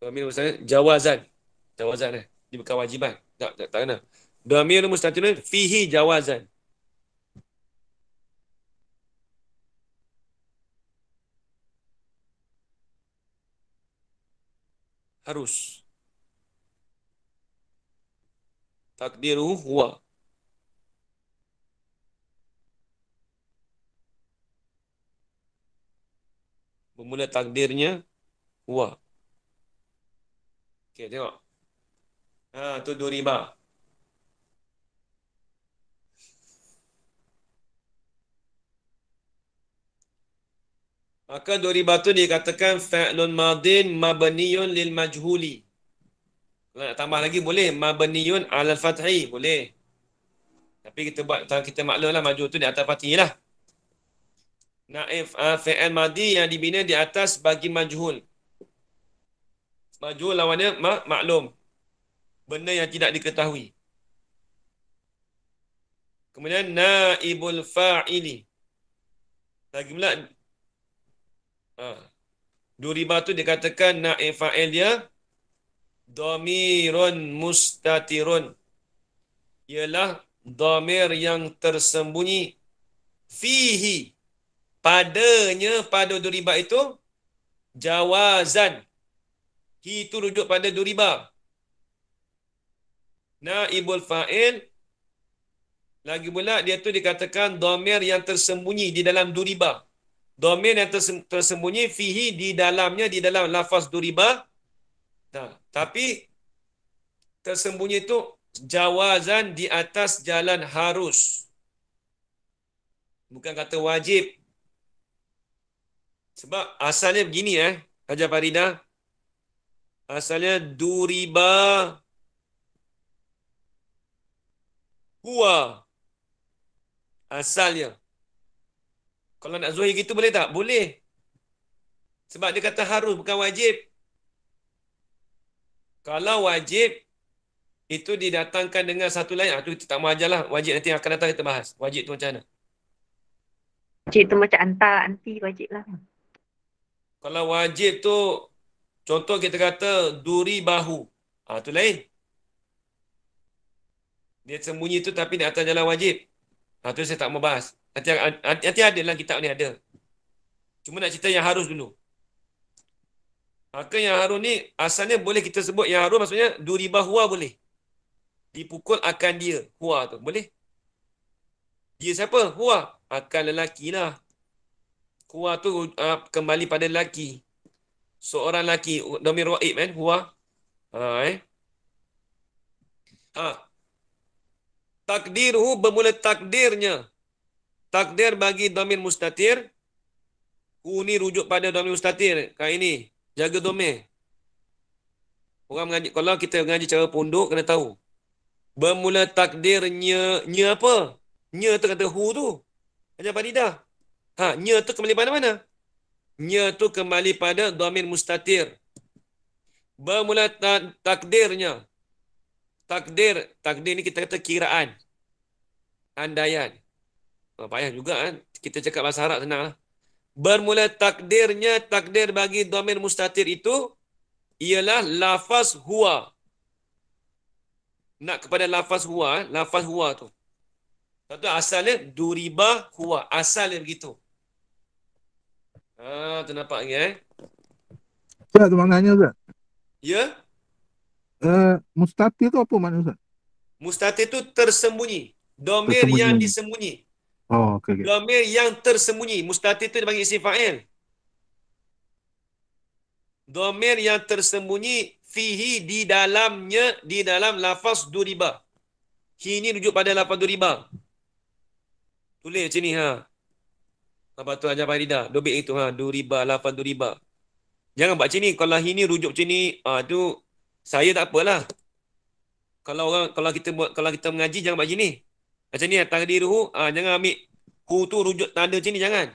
Dhamir mustatirun jawazan Jawazan eh Dia bukan wajiban Tak, tak, tak kena Dhamir mustatirun fihi jawazan Harus Takdiru huwa Mula takdirnya wa. Okey, tengok. Ha, tu dua riba. Maka dua riba tu dikatakan fa'lun madin mabniyun lil majhuli. Kalau nak tambah lagi boleh mabniyun alal fathi boleh. Tapi kita buat kita maklumlah maju tu di atas fatih lah. Naif uh, ah, fi'il madi yang dibina di atas bagi majhul. Majhul lawannya ma maklum. Benda yang tidak diketahui. Kemudian naibul fa'ili. Lagi pula ha. Duriba tu dikatakan naif fa'il dia domirun mustatirun. Ialah domir yang tersembunyi fihi padanya pada duriba itu jawazan itu rujuk pada duriba naibul fa'il lagi pula dia tu dikatakan domir yang tersembunyi di dalam duriba domir yang tersembunyi fihi di dalamnya di dalam lafaz duriba nah, tapi tersembunyi itu jawazan di atas jalan harus bukan kata wajib sebab asalnya begini eh, Hajar Farida. Asalnya duriba huwa. Asalnya. Kalau nak zuhir gitu boleh tak? Boleh. Sebab dia kata harus bukan wajib. Kalau wajib, itu didatangkan dengan satu lain. Itu ah, kita tak mahu ajar lah. Wajib nanti akan datang kita bahas. Wajib tu macam mana? Wajib tu macam antar, anti wajib lah. Kalau wajib tu contoh kita kata duri bahu. Ah ha, tu lain. Dia sembunyi tu tapi di atas jalan wajib. Ha, tu saya tak mau bahas. Nanti, nanti, nanti ada dalam kitab ni ada. Cuma nak cerita yang harus dulu. Maka yang harus ni asalnya boleh kita sebut yang harus maksudnya duri bahu lah boleh. Dipukul akan dia. Hua tu. Boleh? Dia siapa? Hua. Akan lelaki lah. Hua tu uh, kembali pada lelaki seorang lelaki domir waib kan eh, hua. ha eh ha ah. takdirhu bermula takdirnya takdir bagi domir mustatir ku ni rujuk pada domir mustatir Kali ini jaga domir orang mengaji kalau kita mengaji cara punduk kena tahu bermula takdirnya nya apa nya tu kata hu tu hanya padidah Ha, nya tu kembali pada mana? Nya tu kembali pada domain mustatir. Bermula ta takdirnya. Takdir, takdir ni kita kata kiraan. Andaian. Oh, payah juga kan. Kita cakap bahasa Arab senang lah. Bermula takdirnya, takdir bagi domain mustatir itu ialah lafaz huwa. Nak kepada lafaz huwa, eh. lafaz huwa tu. asalnya duriba huwa. Asalnya begitu. Ah, tu nampak ni eh. Ustaz, tu maknanya Ustaz. Ya? Uh, mustatir tu apa maknanya Ustaz? Mustatir tu tersembunyi. Domir tersembunyi. yang disembunyi. Oh, okey. Okay. Domir yang tersembunyi. Mustatir tu dipanggil isim fa'il. Domir yang tersembunyi fihi di dalamnya di dalam lafaz duriba. Ini rujuk pada lafaz duriba. Tulis macam ni ha. Lepas tu ajar Farida, dobit itu ha, dua riba, lapan dua riba. Jangan buat macam ni, kalau ini rujuk macam ni, ha, tu saya tak apalah. Kalau orang kalau kita buat kalau kita mengaji jangan buat macam ni. Macam ni takdir hu, ha, jangan ambil hu tu rujuk tanda macam ni jangan.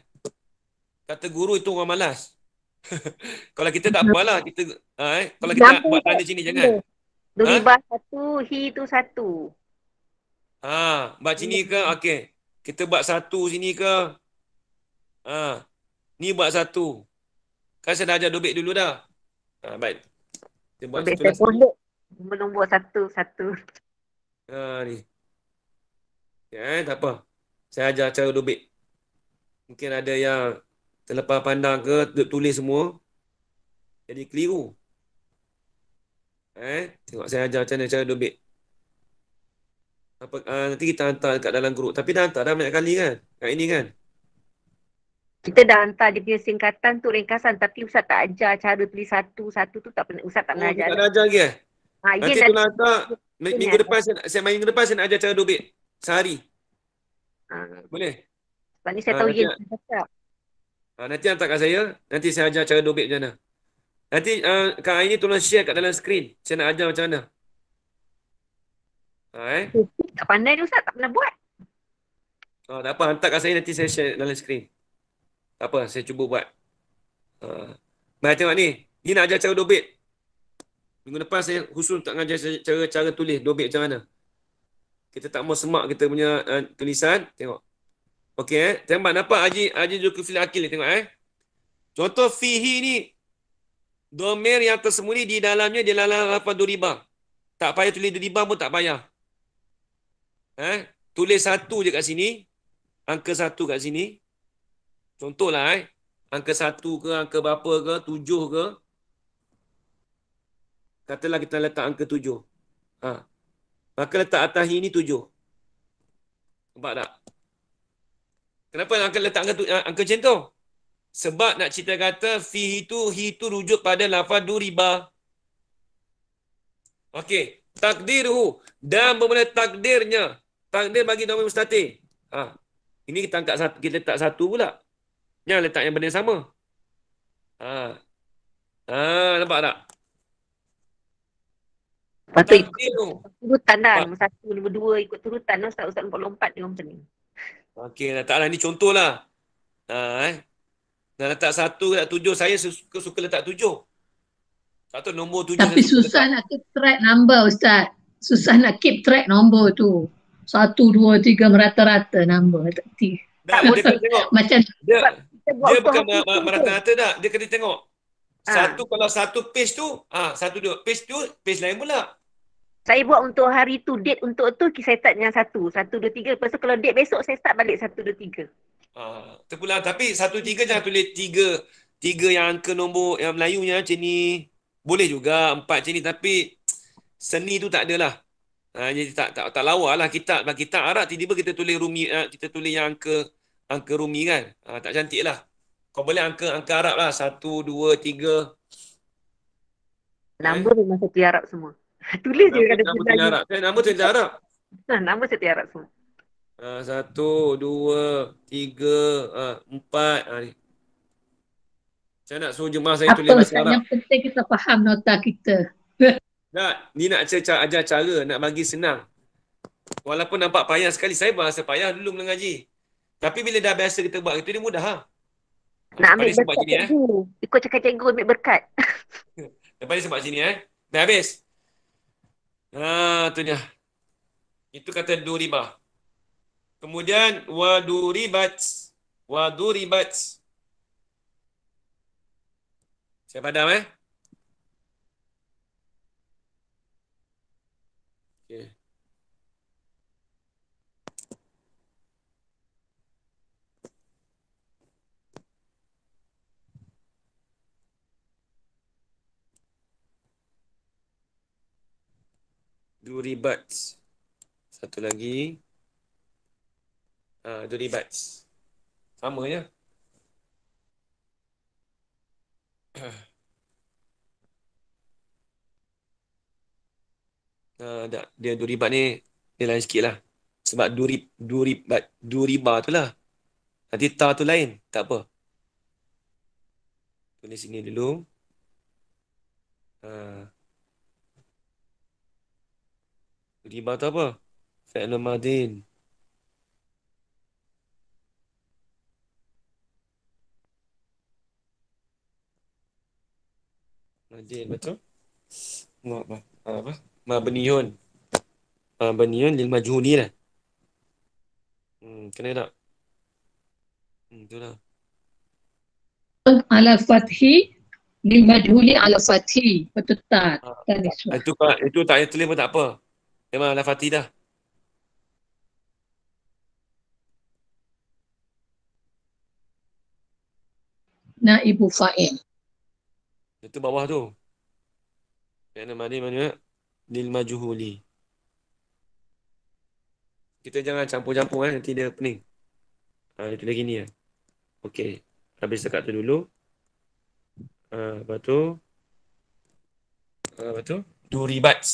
Kata guru itu orang malas. kalau kita tak apalah kita ha, eh, kalau kita Jambu buat tanda sini jangan. Duriba ha? satu, hi tu satu. Ah, ha, buat sini ke? Okey. Kita buat satu sini ke? Ha, ni buat satu. Kan saya dah ajar dobek dulu dah. Ha, baik. Kita buat dobek satu. Dobek Menunggu satu, satu. Ha, ni. Ya, eh, tak apa. Saya ajar cara dobek. Mungkin ada yang terlepas pandang ke, tulis semua. Jadi keliru. Ha, eh, tengok saya ajar macam mana cara dobek. Apa, uh, nanti kita hantar dekat dalam grup. Tapi dah hantar dah banyak kali kan? Kat ini kan? kita dah hantar dia punya singkatan tu ringkasan tapi Ustaz tak ajar cara tulis satu-satu tu tak pernah Ustaz tak pernah oh, ajar. Tak ajar lagi eh? Ha, Nanti kena hantar minggu dia depan saya, saya minggu depan saya nak ajar cara dobit sehari. Ha. Boleh? Sebab ni saya ha, tahu dia cakap. Ha, nanti hantarkan saya. Nanti saya ajar cara dobit macam mana. Nanti uh, Kak Aini tolong share kat dalam skrin. Saya nak ajar macam mana. Ha, eh? Tak pandai ni Ustaz. Tak pernah buat. Ha, tak apa. Hantarkan saya. Nanti saya share dalam skrin. Tak apa, saya cuba buat. Uh, ah, baik tengok ni. Ni nak ajar cara dobit. Minggu depan saya khusus tak ajar cara cara tulis dobit macam mana. Kita tak mau semak kita punya uh, eh, tulisan. Tengok. Okey, eh? tembak nampak Haji Haji Zulkifli Akil ni tengok eh. Contoh fihi ni domain yang tersembunyi di dalamnya di dalam lafaz duriba. Tak payah tulis duriba pun tak payah. Eh, tulis satu je kat sini. Angka satu kat sini. Contohlah eh. Angka satu ke, angka berapa ke, tujuh ke. Katalah kita letak angka tujuh. Ha. Maka letak atas ini tujuh. Nampak tak? Kenapa nak letak angka, tu, eh, angka macam tu? Sebab nak cerita kata fi itu, hi itu rujuk pada lafaz duriba. Okey. Takdiruhu. Dan bermula takdirnya. Takdir bagi domain mustatir. Ha. Ini kita angkat kita letak satu pula. Jangan letak yang benda yang sama. Ha. Ha, nampak tak? Lepas ikut turutan lah. satu, nombor dua ikut turutan lah. Ustaz-ustaz lompat-lompat dia macam ni. Okey, letak lah, lah. Ni contoh lah. Ha, eh. Nak letak satu, letak tujuh. Saya suka, suka letak tujuh. Satu nombor tujuh. Tapi susah letak. nak keep track nombor Ustaz. Susah nak keep track nombor tu. Satu, dua, tiga, merata-rata nombor. Tak, tak, tak dia, dia, dia, dia, macam dia, dia bukan merata-rata dah. Dia kena tengok. Ha. Satu kalau satu page tu, ah ha, satu dua page tu, page lain pula. Saya buat untuk hari tu, date untuk tu, saya start dengan satu. Satu, dua, tiga. Lepas tu kalau date besok, saya start balik satu, dua, tiga. Ha, terpulang. Tapi satu, tiga jangan tulis tiga. Tiga yang angka nombor yang Melayu yang macam ni. Boleh juga empat macam ni. Tapi seni tu tak adalah. Ha, jadi tak, tak, tak lawa lah kita. Kita Arab tiba-tiba kita tulis rumi, kita tulis yang angka angka rumi kan. Ha, tak cantik lah. Kau boleh angka angka Arab lah. Satu, dua, tiga. Nama eh? memang setia Arab semua. Tulis nama, je kata nama setia Arab. Eh, nama setia Arab. Nah, ha, nama Arab semua. Ha, satu, dua, tiga, ha, empat. Ha, Saya nak suruh jemaah saya tulis bahasa Arab. Apa yang penting kita faham nota kita. Tak, ni nak cerca, ajar cara, nak bagi senang. Walaupun nampak payah sekali, saya bahasa payah dulu mengaji. Tapi bila dah biasa kita buat gitu, dia mudah lah. Nak ambil Lepas berkat sini, cikgu. Eh. Ikut cakap cikgu ambil berkat. Lepas ni sebab sini eh. Dah habis. Ha, tu dia. Itu kata duriba. Kemudian, waduribat. Waduribat. Siapa dah eh. Duri duribats. Satu lagi. Uh, ah, duribats. Sama je. Uh, tak. Dia duribat ni, dia lain sikit lah. Sebab durib, duribat, duriba tu lah. Nanti ta tu lain. Tak apa. Tulis sini dulu. Haa. Uh. Terlibat apa? Fi'l madin. Madin betul? Apa? Apa? ma Mabniyun lil majhuni lah. Hmm, kena tak? Hmm, itulah. Ala fathi lil majhuni ala fathi. Betul tak? Ha, itu, itu tak payah tulis pun tak apa. Terima kasih, Fatidah. Ibu Fa'il. Itu bawah tu. Yang nama ni mana? Nilma eh? Juhuli. Kita jangan campur-campur kan. Nanti dia pening. Ha, ah, dia tulis gini kan. Eh? Okey. Habis dekat tu dulu. Ha, lepas tu. Ha, lepas tu. Duribats.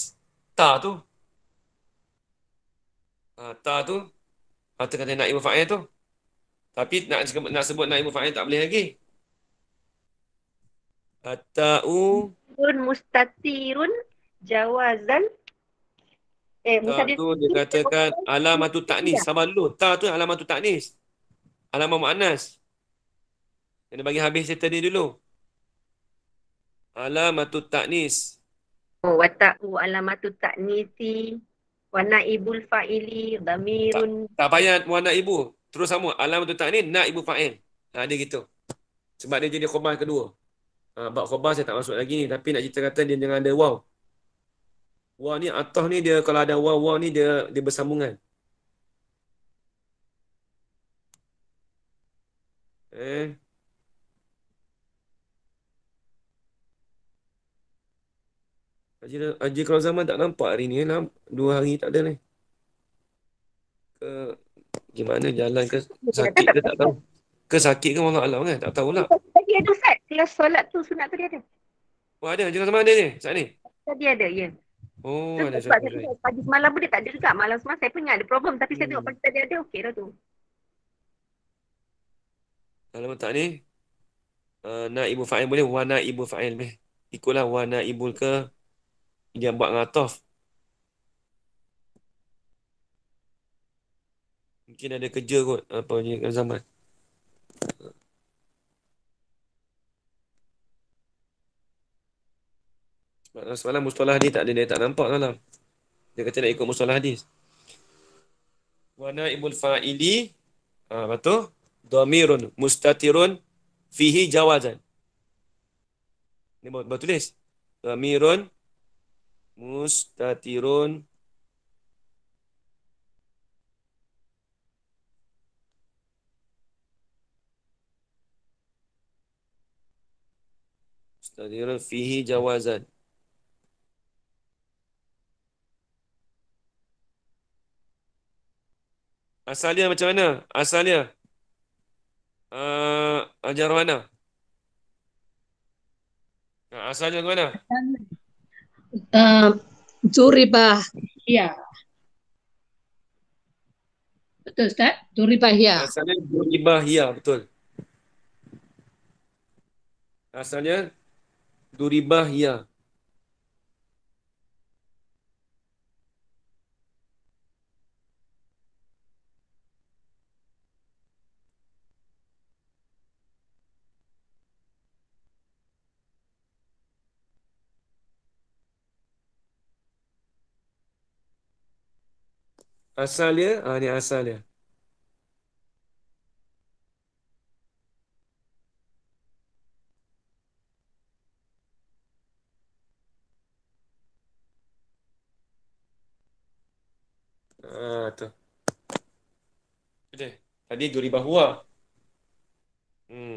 Ta tu. Ah, ta tu atau kata naib fa'il tu tapi nak nak sebut naib fa'il tak boleh lagi atau pun mustatirun jawazan eh mustatir dia katakan alamatu taknis ya. sama dulu. ta tu alamatu taknis alamat muannas kena bagi habis cerita ni dulu alamatu taknis oh wa ta'u oh, alamatu taknisi Wana naibul fa'ili damirun. Tak, tak payah wa naibu. Terus sama. Alam tu tak ni naibu fa'il. Ha, dia gitu. Sebab dia jadi khobah kedua. Ha, bab khobah saya tak masuk lagi ni. Tapi nak cerita kata dia jangan ada waw. Waw ni atas ni dia kalau ada waw, waw ni dia, dia bersambungan. Eh. Haji, Haji kalau zaman tak nampak hari ni, enam, dua hari tak ada ni. Ke, gimana jalan ke sakit ke tak tahu. Ke sakit ke Allah Allah kan, tak tahu lah. Tadi ada Ustaz, kalau solat tu sunat tu dia ada. Oh ada, Haji kalau zaman ada ni, saat ni? Tadi ada, ya. Yeah. Oh, so, ada sebab saya pagi semalam pun dia tak ada juga. Malam semalam saya punya ada problem. Tapi hmm. saya tengok pagi tadi ada, okey dah tu. Kalau tak ni, uh, nak ibu fa'il boleh, wana ibu fa'il. Ikutlah wana ibul ke, yang buat ngatof. Mungkin ada kerja kot apa ni zaman. Masalah mustalah hadis tak ada dia tak nampak semalam. Dia kata nak ikut mustalah hadis. Wa naibul fa'ili ah ha, betul? Dhamirun mustatirun fihi jawazan. Ni buat tulis. Dhamirun mustatirun mustatirun fihi jawazan asalnya macam mana asalnya uh, ajar ah, mana asalnya ke mana Eh, Zuribah. Uh, ya. ya. Betul Ustaz? Zuribah iya. Asalnya Zuribah iya, betul. Asalnya Asalnya, Duribah, ya. Asal dia, ha, ni asal dia. Ah tu. Tadi duri bahua. Hmm.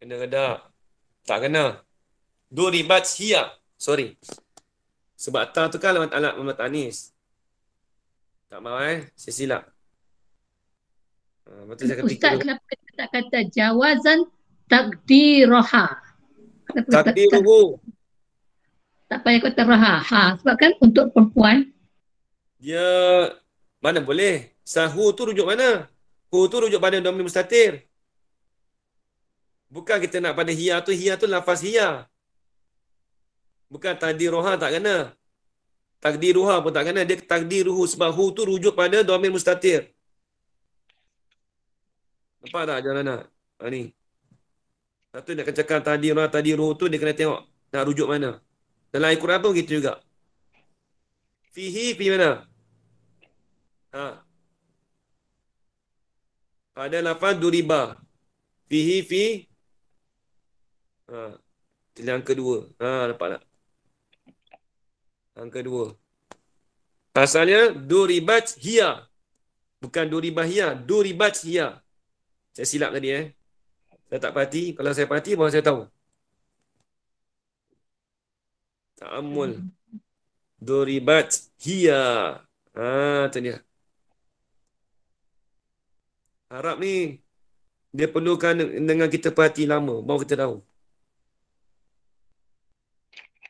Kena redak. Tak kena duribat hiya sorry sebab ta tu kan alamat alat alamat anis tak mau eh saya silap betul ha, saya kata ustaz kenapa kita tak kata jawazan takdiraha takdiruhu tak payah kata raha ha sebab kan untuk perempuan Ya mana boleh sahu tu rujuk mana hu tu rujuk pada domain mustatir bukan kita nak pada hiya tu hiya tu lafaz hiya Bukan takdir roha tak kena. Takdir roha pun tak kena. Dia takdir ruhu. Sebab hu tu rujuk pada domain mustatir. Nampak tak jalan nak? Ha, ni. Satu nak cakap takdir roha, takdir ruhu tu dia kena tengok nak rujuk mana. Dalam Al-Quran begitu juga. Fihi, fi mana? Ha. Pada lafaz duriba. Fihi, fi. Ha. Yang kedua. Ha, nampak tak? Yang kedua. Pasalnya duribat hiya. Bukan duribah hiya, duribat hiya. Saya silap tadi eh. Saya tak pati, kalau saya pati baru saya tahu. Ta'amul. Duribat hiya. Ha, tu dia. Harap ni dia perlukan dengan kita pati lama baru kita tahu.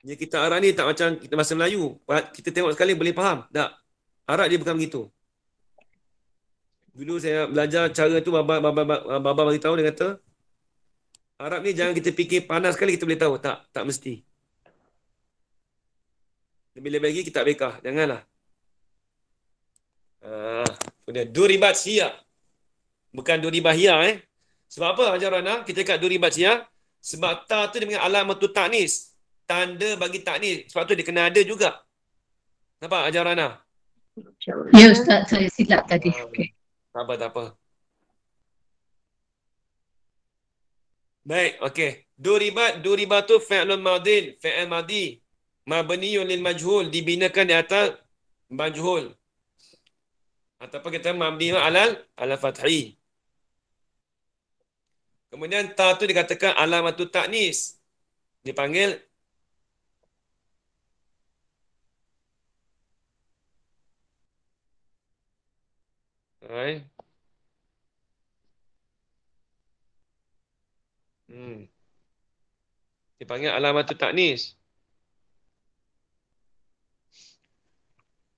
Dia kita Arab ni tak macam kita bahasa Melayu. Kita tengok sekali boleh faham. Tak. Arab dia bukan begitu. Dulu saya belajar cara tu baba baba baba bagi tahu dia kata Arab ni jangan kita fikir panas sekali kita boleh tahu. Tak, tak mesti. Lebih-lebih lagi kita bekah. Janganlah. Ah, kemudian duribat hiya. Bukan duribah hiya eh. Sebab apa Hajar Rana? Kita kat duribat hiya sebab ta tu dengan panggil alamatut ta'nis tanda bagi takdir. Sebab tu dia kena ada juga. Nampak ajaran lah? Ya, ya Ustaz, saya silap tadi. Ah, okay. Tak apa, tak apa. Baik, okey. Duribat, duribatu fi'lun madin, fi'l madi. Mabniyun lil majhul, dibinakan di atas majhul. Ataupun kita mabniyun alal, alal fathi. Kemudian ta tu dikatakan alamatu taknis. Dipanggil Đấy. Hmm. Dipanggil alamatul taknis.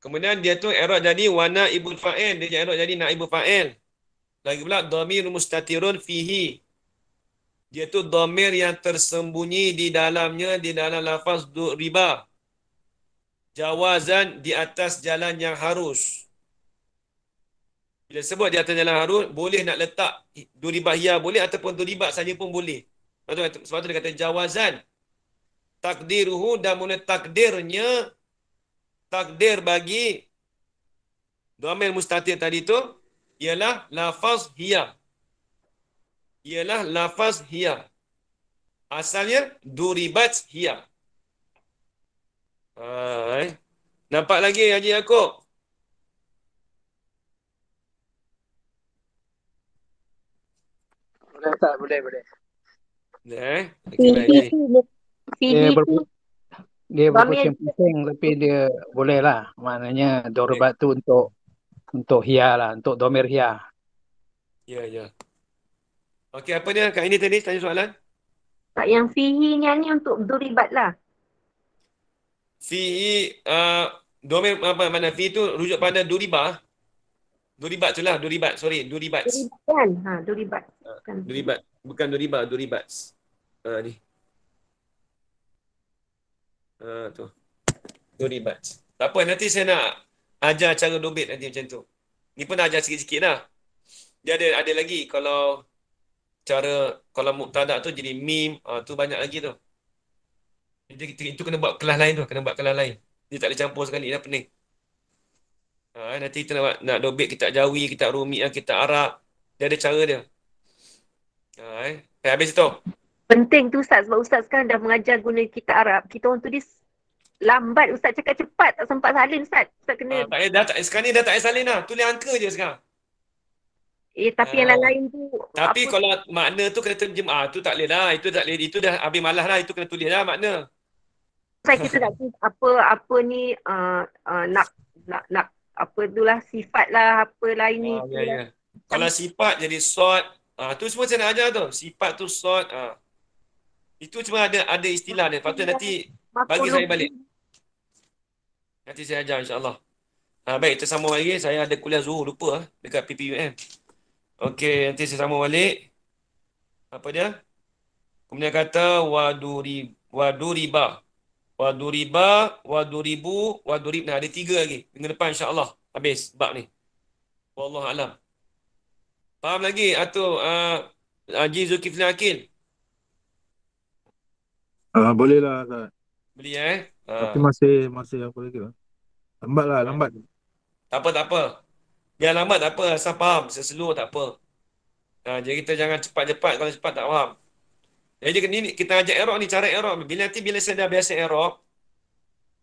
Kemudian dia tu erat jadi wana ibu fa'il. Dia erat jadi na ibu fa'il. Lagi pula, domir mustatirun fihi. Dia tu domir yang tersembunyi di dalamnya, di dalam lafaz riba. Jawazan di atas jalan yang harus. Bila sebut di atas jalan harun, boleh nak letak duri bahia boleh ataupun duri saja pun boleh. Sebab tu, sebab tu dia kata jawazan. Takdiruhu dan mula takdirnya, takdir bagi domain mustatir tadi tu, ialah lafaz hiya. Ialah lafaz hiya. Asalnya, duribat hiya. Hai. Nampak lagi Haji Yaakob? boleh tak boleh boleh. Eh, okay, dia, ber- dia berpusing-pusing tapi dia boleh lah. Maknanya dorbat eh. tu untuk untuk hia lah, untuk domir hia. Ya, yeah, ya. Yeah. Okey, apa dia kat ini tadi tanya soalan? Tak yang fihi ni ni untuk duribat lah. Fihi uh, domir apa mana fi tu rujuk pada duribah. Duribat tu lah, duribat. Sorry, duribat. Duribat kan? Ha, duribat. Ah, Bukan. Duribat. Bukan duribat, duribat. Ha, ni. Ha, tu. Duribat. Tak apa, nanti saya nak ajar cara dobit nanti macam tu. Ni pun ajar sikit-sikit lah. Dia ada, ada lagi kalau cara, kalau muktadak tu jadi meme, ha, tu banyak lagi tu. Itu, itu, itu kena buat kelas lain tu, kena buat kelas lain. Dia tak boleh campur sekali, dah pening. Ha, nanti kita nak, nak dobit kitab jawi, kitab rumi, lah, kitab arab. Dia ada cara dia. Ha, eh. Hey, eh, habis itu. Penting tu Ustaz sebab Ustaz sekarang dah mengajar guna kita Arab. Kita orang tu dia lambat Ustaz cakap cepat tak sempat salin Ustaz. Ustaz kena. Ha, tak, dah, tak, sekarang ni dah tak payah salin lah. Tulis angka je sekarang. Eh tapi ha. yang lain tu. Tapi apa... kalau makna tu kena terjem ah tu tak boleh lah. Itu tak boleh. Itu dah habis malah lah. Itu kena tulis lah makna. Ustaz kita dah apa apa ni uh, uh, nak nak nak apa itulah sifat lah apa lain ni. Ah, ya, ya. Kalau sifat jadi sort, ah, tu semua saya aja tu. Sifat tu sort. Ah. Itu cuma ada ada istilah dia. Lepas tu nanti bagi saya balik. Nanti saya ajar insyaAllah. Ah, baik, kita sambung lagi. Saya ada kuliah zuhur, lupa ah, dekat PPUM. Okay, nanti saya sambung balik. Apa dia? Kemudian kata, waduri, waduribah wa duriba wa duribu wa duribna ada tiga lagi minggu depan insyaallah habis bab ni wallahu alam faham lagi atau uh, ah, Haji Zulkifli Akil uh, bolehlah. lah Azad boleh eh ah. tapi uh. masih masih apa lagi lah lambat lah lambat tak apa tak apa biar lambat tak apa asal faham seselur tak apa uh, jadi kita jangan cepat-cepat kalau cepat tak faham jadi ni, kita ajak erop ni, cara Arab. Bila nanti bila saya dah biasa erop,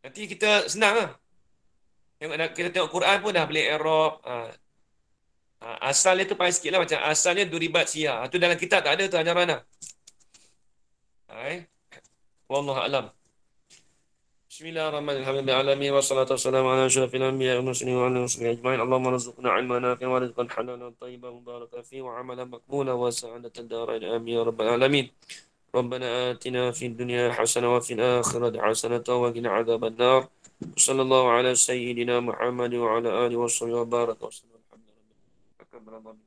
nanti kita senang lah. Tengok, kita tengok Quran pun dah boleh Arab. Ha. Ha, asalnya tu payah sikit lah. Macam asalnya duribat siya. Ha, Itu dalam kitab tak ada tu ajaran lah. Hai. Wallahualam. بسم الله الرحمن الرحيم الحمد لله العالمين والصلاة والسلام على أشرف الأنبياء والمرسلين وعلى المرسلين أجمعين اللهم رزقنا علما نافعا ورزقا حلالا طيبا مباركا فيه وعملا مقبولا وسعادة الدارين آمين يا رب العالمين ربنا آتنا في الدنيا حسنة وفي الآخرة حسنة وقنا عذاب النار وصلى الله على سيدنا محمد وعلى آله وصحبه وبارك وسلم الحمد لله رب العالمين